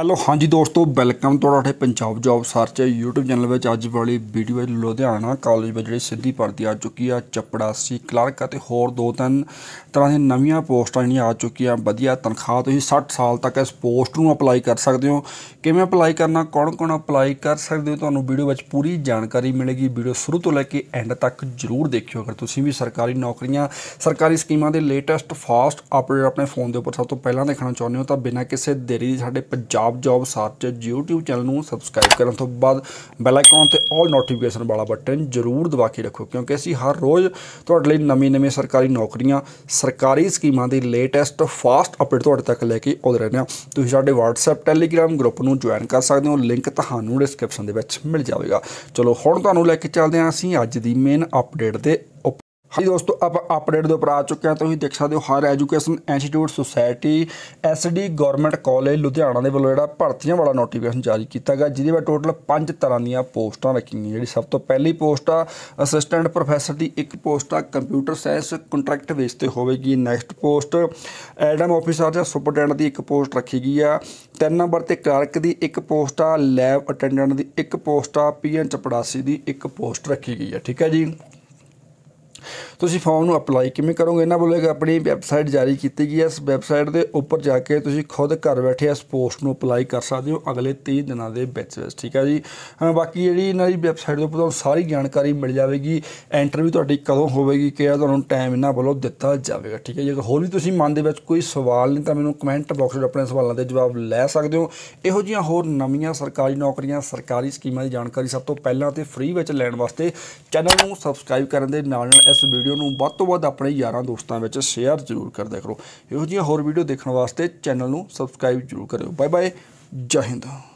hello ਹਾਂਜੀ ਦੋਸਤੋ welcome ਤੁਹਾਡੇ Punjab job search YouTube channel ਵਿੱਚ ਅੱਜ ਵਾਲੀ ਵੀਡੀਓ ਵਿੱਚ ਲੁਧਿਆਣਾ ਕਾਲਜ ਵਿੱਚ ਜਿਹੜੀ ਸਿੱਧੀ ਭਰਤੀ ਆ ਚੁੱਕੀ ਆ ਚਪੜਾਸੀ ਕਲਰਕ ਅਤੇ ਹੋਰ ਦੋ ਤਿੰਨ ਤਰ੍ਹਾਂ ਦੀਆਂ ਨਵੀਆਂ ਪੋਸਟਾਂ ਜਿਹੜੀਆਂ ਆ ਚੁੱਕੀਆਂ ਵਧੀਆ ਤਨਖਾਹ ਤੁਸੀਂ 60 ਸਾਲ ਤੱਕ ਇਸ ਪੋਸਟ ਨੂੰ ਅਪਲਾਈ ਕਰ ਸਕਦੇ ਹੋ ਕਿਵੇਂ ਅਪਲਾਈ ਕਰਨਾ ਕੌਣ-ਕੌਣ ਅਪਲਾਈ ਕਰ ਸਕਦੇ ਹੋ ਤੁਹਾਨੂੰ ਵੀਡੀਓ ਵਿੱਚ ਪੂਰੀ ਜਾਣਕਾਰੀ ਮਿਲੇਗੀ ਵੀਡੀਓ ਸ਼ੁਰੂ ਤੋਂ ਲੈ ਕੇ ਐਂਡ ਤੱਕ ਜ਼ਰੂਰ ਦੇਖਿਓ ਅਗਰ ਤੁਸੀਂ ਵੀ ਸਰਕਾਰੀ ਨੌਕਰੀਆਂ ਸਰਕਾਰੀ ਸਕੀਮਾਂ ਦੇ ਲੇਟੈਸਟ ਫਾਸਟ ਅਪਡੇਟ ਆਪਣੇ ਫੋਨ ਦੇ ਉੱਪਰ ਸਭ ਤੋਂ ਪਹਿਲਾਂ ਦੇਖਣਾ ਚਾਹੁੰਦੇ ਹੋ ਤਾਂ ਬਿਨਾਂ ਕਿਸੇ ਦੇਰੀ ਦੇ ਸਾਡੇ Punjab job search YouTube channel ਨੂੰ ਸਬਸਕ੍ਰਾਈਬ ਕਰਨ ਤੋਂ ਬਾਅਦ ਬੈਲ ਆਈਕਨ ਤੇ ਆਲ ਨੋਟੀਫਿਕੇਸ਼ਨ ਵਾਲਾ ਬਟਨ ਜ਼ਰੂਰ ਦਬਾ ਕੇ ਰੱਖੋ ਕਿਉਂਕਿ ਅਸੀਂ ਹਰ ਰੋਜ਼ ਤੁਹਾਡੇ ਲਈ ਨਵੀਂ-ਨਵੀਂ ਸਰਕਾਰੀ ਨੌਕਰੀਆਂ ਸਰਕਾਰੀ ਸਕੀਮਾਂ ਦੀ ਲੇਟੈਸਟ ਫਾਸਟ ਅਪਡੇਟ ਤੁਹਾਡੇ ਤੱਕ ਲੈ ਕੇ ਆਉਂਦੇ ਰਹਿੰਦੇ ਹਾਂ ਤੁਸੀਂ ਸਾਡੇ WhatsApp Telegram ਗਰੁੱਪ ਨੂੰ ਜੁਆਇਨ ਕਰ ਸਕਦੇ ਹੋ ਲਿੰਕ ਤੁਹਾਨੂੰ ਡਿਸਕ੍ਰਿਪਸ਼ਨ ਦੇ ਵਿੱਚ ਮਿਲ ਜਾਵੇਗਾ ਚਲੋ ਹੁਣ ਤੁਹਾਨੂੰ ਲੈ ਕੇ ਚੱਲਦੇ ਹਾਂ ਅਸੀਂ ਅੱਜ ਦੀ ਮੇਨ ਅਪਡੇਟ ਦੇ ਹਾਂਜੀ ਦੋਸਤੋ ਆਪਾਂ ਅਪਡੇਟ ਦੇ ਉੱਪਰ ਆ ਚੁੱਕੇ ਹਾਂ ਤੁਸੀਂ ਦੇਖ ਸਕਦੇ ਹੋ ਹਰ education institute society SD government college Ludhiana ਦੇ ਵੱਲੋਂ ਜਿਹੜਾ ਭਰਤੀਆਂ ਵਾਲਾ ਨੋਟੀਫਿਕੇਸ਼ਨ ਜਾਰੀ ਕੀਤਾ ਗਿਆ ਜਿਹਦੇ ਵਿੱਚ ਟੋਟਲ 5 ਤਰ੍ਹਾਂ ਦੀਆਂ ਪੋਸਟਾਂ ਰੱਖੀਆਂ ਜਿਹੜੀ ਸਭ ਤੋਂ ਪਹਿਲੀ ਪੋਸਟ ਆ ਅਸਿਸਟੈਂਟ ਪ੍ਰੋਫੈਸਰ ਦੀ ਇੱਕ ਪੋਸਟ ਆ ਕੰਪਿਊਟਰ ਸਾਇੰਸ ਕੰਟਰੈਕਟ ਬੇਸ ਤੇ ਹੋਵੇਗੀ ਨੈਕਸਟ ਪੋਸਟ ਐਡਮ ਆਫੀਸਰ ਜਾਂ ਸੁਪਰਡੈਂਟ ਦੀ ਇੱਕ ਪੋਸਟ ਰੱਖੀ ਗਈ ਆ ਤਿੰਨ ਨੰਬਰ ਤੇ ਕਲਰਕ ਦੀ ਇੱਕ ਪੋਸਟ ਆ ਲੈਬ ਅਟੈਂਡੈਂਟ ਦੀ ਇੱਕ ਪੋਸਟ ਆ ਪੀਐਨ ਚਪੜਾਸੀ ਦੀ ਇੱਕ ਪੋਸਟ ਰੱਖੀ ਗਈ ਆ ਠੀਕ ਹੈ ਜੀ ਤੁਸੀਂ ਫਾਰਮ ਨੂੰ ਅਪਲਾਈ ਕਿਵੇਂ ਕਰੋਗੇ ਇਹਨਾਂ ਬੋਲੇਗਾ ਆਪਣੀ ਵੈਬਸਾਈਟ ਜਾਰੀ ਕੀਤੀ ਗਈ ਹੈ ਇਸ ਵੈਬਸਾਈਟ ਦੇ ਉੱਪਰ ਜਾ ਕੇ ਤੁਸੀਂ ਖੁਦ ਘਰ ਬੈਠੇ ਇਸ ਪੋਸਟ ਨੂੰ ਅਪਲਾਈ ਕਰ ਸਕਦੇ ਹੋ ਅਗਲੇ 30 ਦਿਨਾਂ ਦੇ ਵਿੱਚ ਵਿੱਚ ਠੀਕ ਹੈ ਜੀ ਬਾਕੀ ਜਿਹੜੀ ਇਹਨਾਂ ਦੀ ਵੈਬਸਾਈਟ ਦੇ ਉੱਪਰ ਤੁਹਾਨੂੰ ਸਾਰੀ ਜਾਣਕਾਰੀ ਮਿਲ ਜਾਵੇਗੀ ਇੰਟਰਵਿਊ ਤੁਹਾਡੀ ਕਦੋਂ ਹੋਵੇਗੀ ਕਿਹੜਾ ਤੁਹਾਨੂੰ ਟਾਈਮ ਇਹਨਾਂ ਵੱਲੋਂ ਦਿੱਤਾ ਜਾਵੇਗਾ ਠੀਕ ਹੈ ਜੇ ਹੋਰ ਵੀ ਤੁਸੀਂ ਮਨ ਦੇ ਵਿੱਚ ਕੋਈ ਸਵਾਲ ਨੇ ਤਾਂ ਮੈਨੂੰ ਕਮੈਂਟ ਬਾਕਸ ਵਿੱਚ ਆਪਣੇ ਸਵਾਲਾਂ ਦੇ ਜਵਾਬ ਲੈ ਸਕਦੇ ਹੋ ਇਹੋ ਜਿਹੀਆਂ ਹੋਰ ਨਵੀਆਂ ਸਰਕਾਰੀ ਨੌਕਰੀਆਂ ਸਰਕਾਰੀ ਸਕੀਮਾਂ ਦੀ ਜਾਣਕਾਰੀ ਸਭ ਤੋਂ ਪਹਿਲਾਂ ਤੇ ਫ੍ਰੀ ਵਿੱਚ ਲੈਣ ਵਾਸਤੇ ਚੈਨਲ ਨੂੰ ਸਬਸਕ੍ਰਾਈਬ ਕਰਨ ਦੇ ਨਾਲ ਨਾਲ ਇਸ ਵੀਡੀਓ ਵੀਡੀਓ ਨੂੰ ਵੱਧ ਤੋਂ ਵੱਧ ਆਪਣੇ ਯਾਰਾਂ ਦੋਸਤਾਂ ਵਿੱਚ ਸ਼ੇਅਰ ਜ਼ਰੂਰ ਕਰਦੇ ਕਰੋ ਇਹੋ ਜਿਹੀਆਂ ਹੋਰ ਵੀਡੀਓ ਦੇਖਣ ਵਾਸਤੇ ਚੈਨਲ ਨੂੰ ਸਬਸਕ੍ਰਾਈਬ ਜ਼ਰੂਰ ਕਰਿਓ ਬਾਏ ਬਾਏ ਜੈ ਹਿੰਦ